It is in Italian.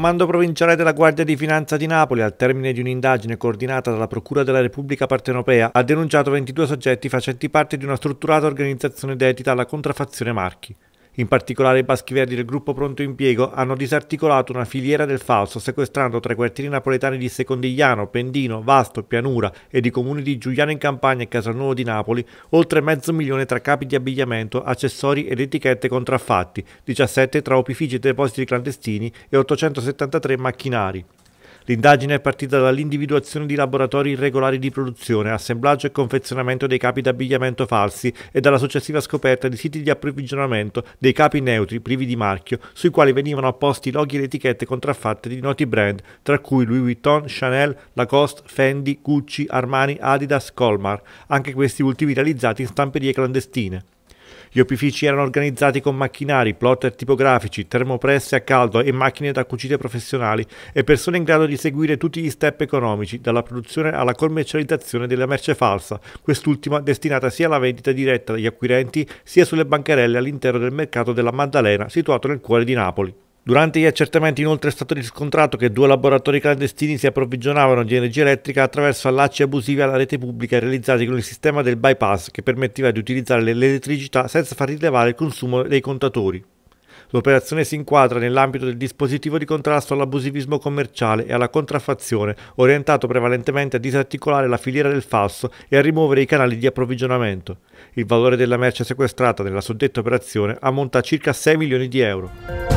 Comando provinciale della Guardia di Finanza di Napoli, al termine di un'indagine coordinata dalla Procura della Repubblica Partenopea, ha denunciato 22 soggetti facenti parte di una strutturata organizzazione dedita alla contraffazione marchi. In particolare i Paschi Verdi del gruppo Pronto Impiego hanno disarticolato una filiera del falso sequestrando tra i quartieri napoletani di Secondigliano, Pendino, Vasto, Pianura e di comuni di Giuliano in Campania e Casalnuovo di Napoli oltre mezzo milione tra capi di abbigliamento, accessori ed etichette contraffatti, 17 tra opifici e depositi clandestini e 873 macchinari. L'indagine è partita dall'individuazione di laboratori irregolari di produzione, assemblaggio e confezionamento dei capi d'abbigliamento falsi e dalla successiva scoperta di siti di approvvigionamento dei capi neutri privi di marchio, sui quali venivano apposti loghi ed etichette contraffatte di noti brand, tra cui Louis Vuitton, Chanel, Lacoste, Fendi, Gucci, Armani, Adidas, Colmar, anche questi ultimi realizzati in stamperie clandestine. Gli opifici erano organizzati con macchinari, plotter tipografici, termopresse a caldo e macchine da cucite professionali e persone in grado di seguire tutti gli step economici, dalla produzione alla commercializzazione della merce falsa, quest'ultima destinata sia alla vendita diretta dagli acquirenti sia sulle bancarelle all'interno del mercato della Maddalena situato nel cuore di Napoli. Durante gli accertamenti inoltre è stato riscontrato che due laboratori clandestini si approvvigionavano di energia elettrica attraverso allacci abusivi alla rete pubblica realizzati con il sistema del bypass che permetteva di utilizzare l'elettricità senza far rilevare il consumo dei contatori. L'operazione si inquadra nell'ambito del dispositivo di contrasto all'abusivismo commerciale e alla contraffazione, orientato prevalentemente a disarticolare la filiera del falso e a rimuovere i canali di approvvigionamento. Il valore della merce sequestrata nella suddetta operazione ammonta a circa 6 milioni di euro.